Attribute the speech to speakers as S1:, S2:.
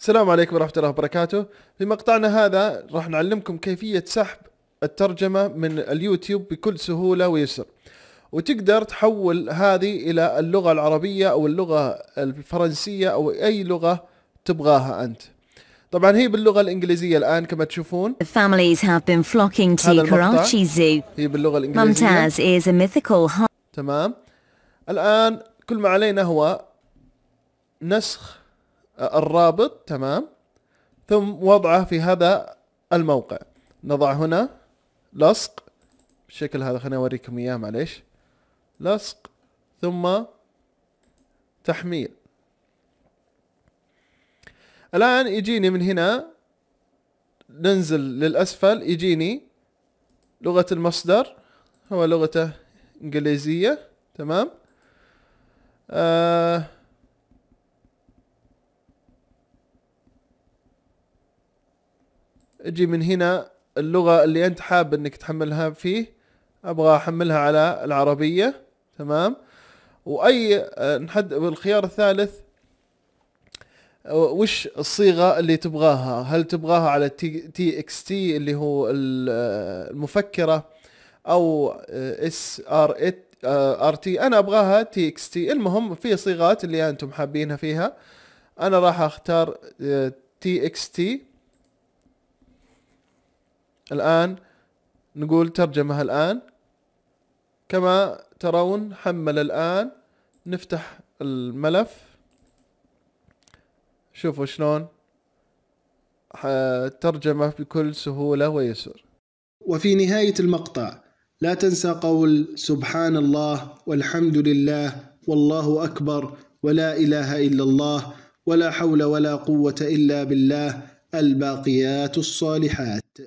S1: السلام عليكم ورحمة الله وبركاته في مقطعنا هذا راح نعلمكم كيفية سحب الترجمة من اليوتيوب بكل سهولة ويسر وتقدر تحول هذه إلى اللغة العربية أو اللغة الفرنسية أو أي لغة تبغاها أنت طبعا هي باللغة الإنجليزية الآن كما تشوفون The families have been flocking to Karachi Zoo هي باللغة الإنجليزية Mumtaz is a mythical تمام الآن كل ما علينا هو نسخ الرابط تمام ثم وضعه في هذا الموقع نضع هنا لصق بالشكل هذا خليني اوريكم اياه معليش لصق ثم تحميل الان يجيني من هنا ننزل للاسفل يجيني لغة المصدر هو لغته انجليزية تمام آه اجي من هنا اللغه اللي انت حاب انك تحملها فيه ابغى احملها على العربيه تمام واي آه، نحد والخيار الثالث آه، وش الصيغه اللي تبغاها هل تبغاها على تي, تي اكس تي اللي هو آه، المفكره او اس ار ات ار تي انا ابغاها تي اكس تي المهم في صيغات اللي انتم حابينها فيها انا راح اختار تي اكس تي الآن نقول ترجمة الآن كما ترون حمل الآن نفتح الملف شوفوا شلون ترجمة بكل سهولة ويسر وفي نهاية المقطع لا تنسى قول سبحان الله والحمد لله والله أكبر ولا إله إلا الله ولا حول ولا قوة إلا بالله الباقيات الصالحات